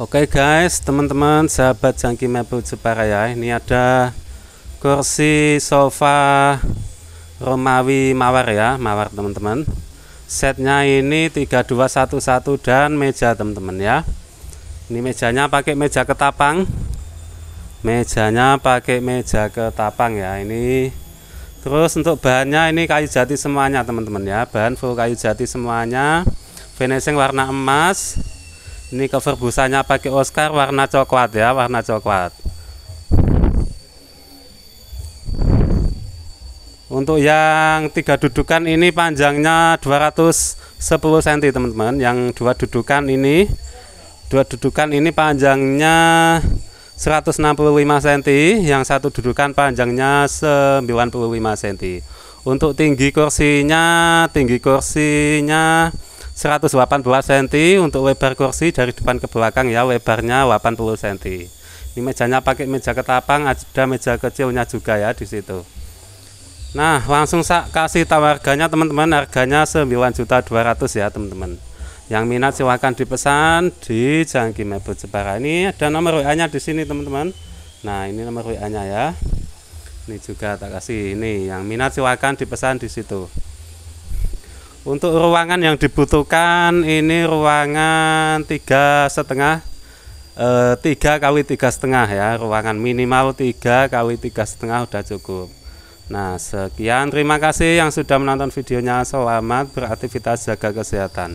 Oke okay guys, teman-teman sahabat Jangki Mebel Jepara ya. Ini ada kursi sofa Romawi Mawar ya, Mawar teman-teman. Setnya ini 3211 dan meja teman-teman ya. Ini mejanya pakai meja ketapang. Mejanya pakai meja ketapang ya. Ini Terus untuk bahannya ini kayu jati semuanya teman-teman ya Bahan full kayu jati semuanya Finishing warna emas ini cover busanya pakai Oscar warna coklat ya warna coklat untuk yang tiga dudukan ini panjangnya 210 cm teman-teman yang dua dudukan ini dua dudukan ini panjangnya 165 cm yang satu dudukan panjangnya 95 cm untuk tinggi kursinya tinggi kursinya 118 cm untuk lebar kursi dari depan ke belakang ya lebarnya 80 cm ini mejanya pakai meja ketapang ada meja kecilnya juga ya di situ nah langsung saya kasih tahu harganya teman-teman harganya juta 9.200 ya teman-teman yang minat silahkan dipesan di Jangki Mebel Jepara ini ada nomor WA nya di sini teman-teman nah ini nomor WA nya ya ini juga tak kasih ini yang minat silahkan dipesan di situ untuk ruangan yang dibutuhkan ini ruangan tiga setengah eh, tiga kali tiga setengah ya ruangan minimal tiga kali tiga setengah sudah cukup nah sekian terima kasih yang sudah menonton videonya selamat beraktivitas jaga kesehatan